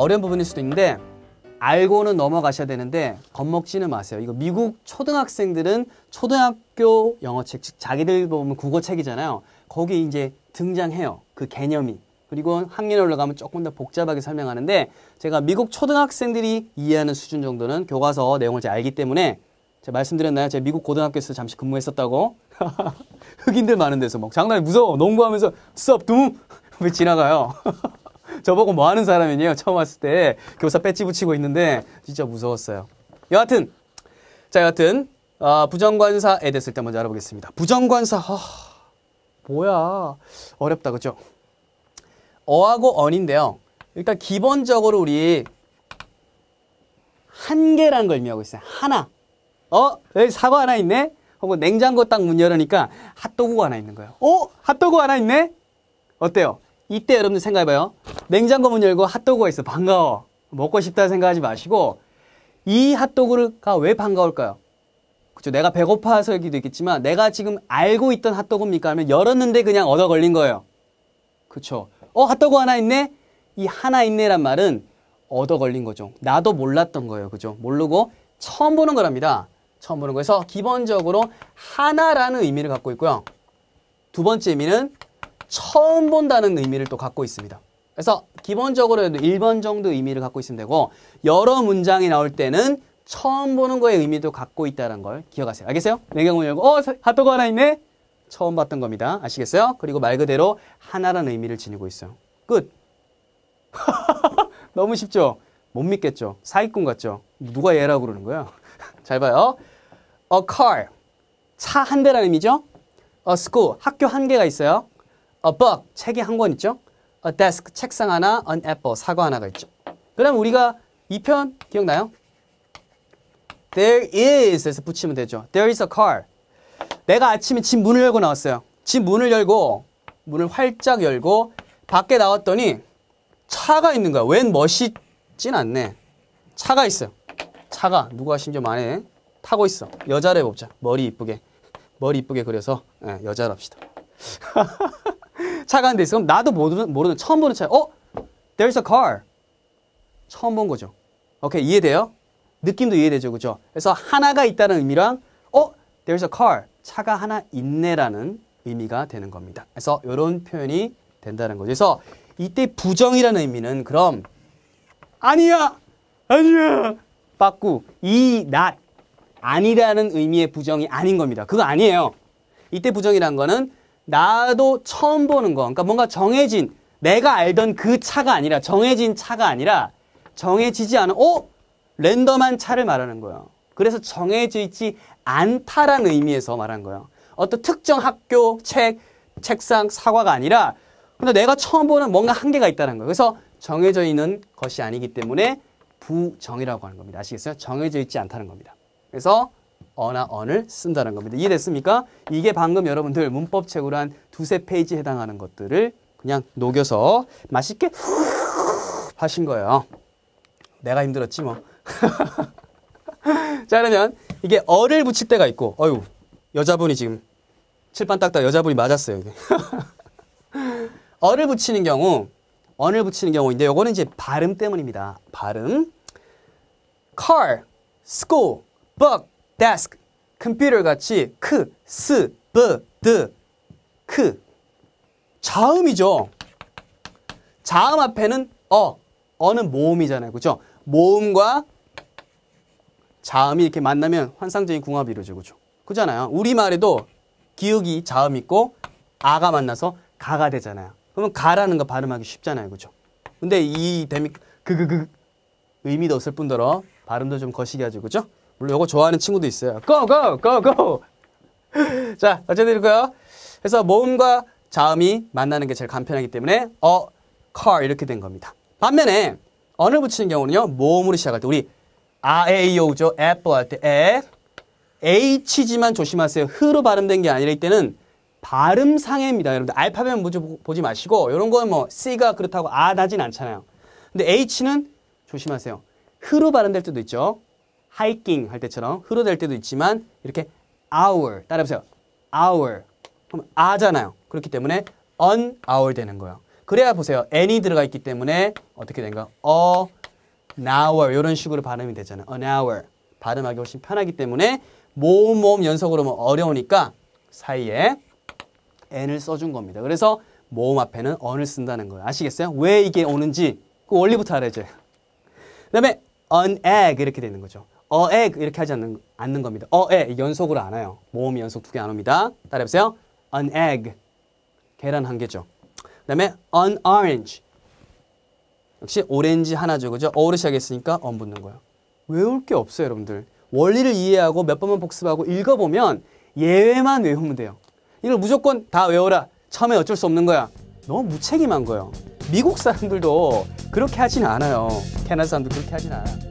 어려운 부분일 수도 있는데 알고는 넘어가셔야 되는데 겁먹지는 마세요. 이거 미국 초등학생들은 초등학교 영어책, 즉 자기들 보면 국어책이잖아요. 거기 이제 등장해요. 그 개념이. 그리고 학년에 올라가면 조금 더 복잡하게 설명하는데 제가 미국 초등학생들이 이해하는 수준 정도는 교과서 내용을 잘 알기 때문에 제가 말씀드렸나요? 제가 미국 고등학교에서 잠시 근무했었다고 흑인들 많은 데서 막 장난이 무서워 농구하면서 수업 둠왜 지나가요 저보고 뭐 하는 사람이에요 처음 왔을 때 교사 배지 붙이고 있는데 진짜 무서웠어요. 여하튼 자 여하튼 어, 부정관사에 대해서 일단 먼저 알아보겠습니다. 부정관사 하, 아, 뭐야 어렵다 그죠? 어하고 언인데요. 일단 기본적으로 우리 한계란걸 의미하고 있어요. 하나. 어? 여기 사과 하나 있네? 혹은 냉장고 딱 문 열으니까 핫도그가 하나 있는 거예요. 어? 핫도그 하나 있네? 어때요? 이때 여러분들 생각해봐요. 냉장고 문 열고 핫도그가 있어. 반가워. 먹고 싶다 생각하지 마시고 이 핫도그가 왜 반가울까요? 그죠? 내가 배고파서기도 여 있겠지만 내가 지금 알고 있던 핫도그입니까? 하면 열었는데 그냥 얻어 걸린 거예요. 그쵸? 어, 핫도그 하나 있네? 이 하나 있네란 말은 얻어 걸린 거죠. 나도 몰랐던 거예요. 그죠? 모르고 처음 보는 거랍니다. 처음 보는 거에서 기본적으로 하나라는 의미를 갖고 있고요. 두 번째 의미는 처음 본다는 의미를 또 갖고 있습니다. 그래서 기본적으로 1번 정도 의미를 갖고 있으면 되고 여러 문장이 나올 때는 처음 보는 거의 의미도 갖고 있다는 걸 기억하세요. 알겠어요? 내경문 열고 어 핫도그 하나 있네? 처음 봤던 겁니다. 아시겠어요? 그리고 말 그대로 하나라는 의미를 지니고 있어요. 끝! 너무 쉽죠? 못 믿겠죠? 사기꾼 같죠? 누가 얘라고 그러는 거야? 잘 봐요. A car, 차 한 대라는 의미죠? A school, 학교 한 개가 있어요. A book, 책이 한 권 있죠. A desk, 책상 하나. An apple, 사과 하나가 있죠. 그 다음 우리가 이 편 기억나요? There is 에서 붙이면 되죠. There is a car. 내가 아침에 집 문을 열고 나왔어요. 집 문을 열고 문을 활짝 열고 밖에 나왔더니 차가 있는 거야. 웬 멋있진 않네. 차가 있어요. 차가 누가 심지어 만에 타고 있어. 여자를 해봅자 머리 이쁘게. 머리 이쁘게 그려서 네, 여자랍시다. 차가 한대 있어. 그럼 나도 모르는, 모르는 처음 보는 차야. 어? There's a car. 처음 본 거죠. 오케이, 이해돼요? 느낌도 이해되죠, 그죠? 그래서 하나가 있다는 의미랑 어? There's a car. 차가 하나 있네라는 의미가 되는 겁니다. 그래서 이런 표현이 된다는 거죠. 그래서 이때 부정이라는 의미는 그럼 아니야, 아니야, 빠꾸, 이, 낫, 아니라는 의미의 부정이 아닌 겁니다. 그거 아니에요. 이때 부정이란 거는 나도 처음 보는 거 그러니까 뭔가 정해진 내가 알던 그 차가 아니라 정해진 차가 아니라 정해지지 않은 어? 랜덤한 차를 말하는 거예요. 그래서 정해지지 않다라는 의미에서 말한 거예요. 어떤 특정 학교, 책, 책상, 사과가 아니라 근데 내가 처음 보는 뭔가 한계가 있다는 거예요. 그래서 정해져 있는 것이 아니기 때문에 부정이라고 하는 겁니다. 아시겠어요? 정해져 있지 않다는 겁니다. 그래서 어나 언을 쓴다는 겁니다. 이해됐습니까? 이게 방금 여러분들 문법책으로 한 두세 페이지 해당하는 것들을 그냥 녹여서 맛있게 하신 거예요. 내가 힘들었지 뭐. 자 그러면 이게 어를 붙일 때가 있고 어유 여자분이 지금 칠판 딱딱 여자분이 맞았어요. 어를 붙이는 경우 언을 붙이는 경우인데 요거는 이제 발음 때문입니다. 발음 car, school, book, desk, 컴퓨터 같이 크, 스, 브, 드, 크. 자음이죠. 자음 앞에는 어. 어는 모음이잖아요. 그죠? 모음과 자음이 이렇게 만나면 환상적인 궁합이 이루어지고죠 그잖아요. 우리말에도 기억이 자음 있고 아가 만나서 가가 되잖아요. 그러면 가라는 거 발음하기 쉽잖아요. 그죠? 근데 이 데미 그그그 그 의미도 없을 뿐더러 발음도 좀 거시기 하죠. 그죠? 물론 이거 좋아하는 친구도 있어요. 고! 고! 고! 고! 자, 어쨌드릴까요 그래서 모음과 자음이 만나는 게 제일 간편하기 때문에 어, c 이렇게 된 겁니다. 반면에 언을 붙이는 경우는요. 모음으로 시작할 때 우리 아에이오죠. apple 할때 에, h지만 조심하세요. 흐로 발음된 게 아니라 이때는 발음 상해입니다. 여러분들 알파벳 먼저 보지 마시고 이런 건뭐 C가 그렇다고 아 나진 않잖아요. 근데 H는 조심하세요. 흐로 발음될 때도 있죠. 하이킹 할 때처럼 흐르될 때도 있지만 이렇게 hour 따라해보세요. hour 그럼 아잖아요. 그렇기 때문에 an hour 되는 거예요. 그래야 보세요. n이 들어가 있기 때문에 어떻게 된가? an hour 이런 식으로 발음이 되잖아요. an hour 발음하기 훨씬 편하기 때문에 모음 모음 연속으로 하면 뭐 어려우니까 사이에 n을 써준 겁니다. 그래서 모음 앞에는 언을 쓴다는 거예요. 아시겠어요? 왜 이게 오는지 그 원리부터 알아야죠. 그 다음에 an egg 이렇게 되는 거죠. 어액 그 이렇게 하지 않는, 않는 겁니다. 어액 연속으로 안 와요. 모음이 연속 두 개 안 옵니다. 따라해보세요. an egg 계란 한 개죠. 그 다음에 an orange 역시 오렌지 하나죠. 그죠? 어로 시작했으니까 언 붙는 거예요. 외울 게 없어요. 여러분들. 원리를 이해하고 몇 번만 복습하고 읽어보면 예외만 외우면 돼요. 이걸 무조건 다 외워라. 처음에 어쩔 수 없는 거야. 너무 무책임한 거예요. 미국 사람들도 그렇게 하진 않아요. 캐나다 사람도 그렇게 하진 않아요.